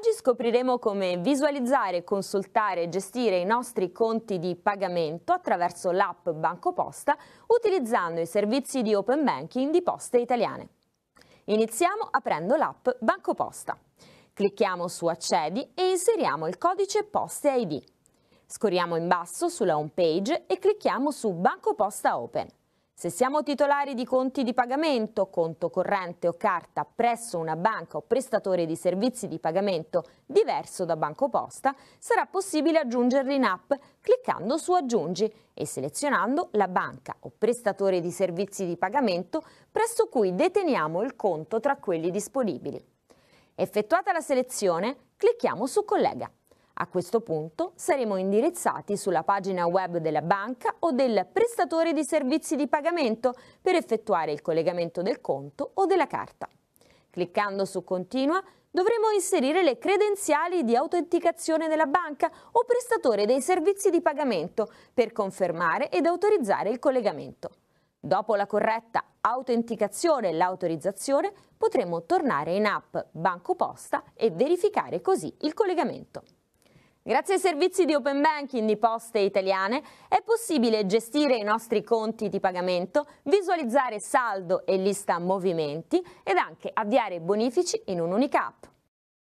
Oggi scopriremo come visualizzare, consultare e gestire i nostri conti di pagamento attraverso l'app BancoPosta utilizzando i servizi di open banking di Poste Italiane. Iniziamo aprendo l'app BancoPosta. Clicchiamo su Accedi e inseriamo il codice Poste ID. Scorriamo in basso sulla home page e clicchiamo su BancoPosta Open. Se siamo titolari di conti di pagamento, conto corrente o carta presso una banca o prestatore di servizi di pagamento diverso da Banco Posta, sarà possibile aggiungerli in app cliccando su Aggiungi e selezionando la banca o prestatore di servizi di pagamento presso cui deteniamo il conto tra quelli disponibili. Effettuata la selezione, clicchiamo su Collega. A questo punto saremo indirizzati sulla pagina web della banca o del prestatore di servizi di pagamento per effettuare il collegamento del conto o della carta. Cliccando su Continua dovremo inserire le credenziali di autenticazione della banca o prestatore dei servizi di pagamento per confermare ed autorizzare il collegamento. Dopo la corretta autenticazione e l'autorizzazione potremo tornare in app Banco Posta e verificare così il collegamento. Grazie ai servizi di open banking di poste italiane è possibile gestire i nostri conti di pagamento, visualizzare saldo e lista movimenti ed anche avviare bonifici in un'unica app.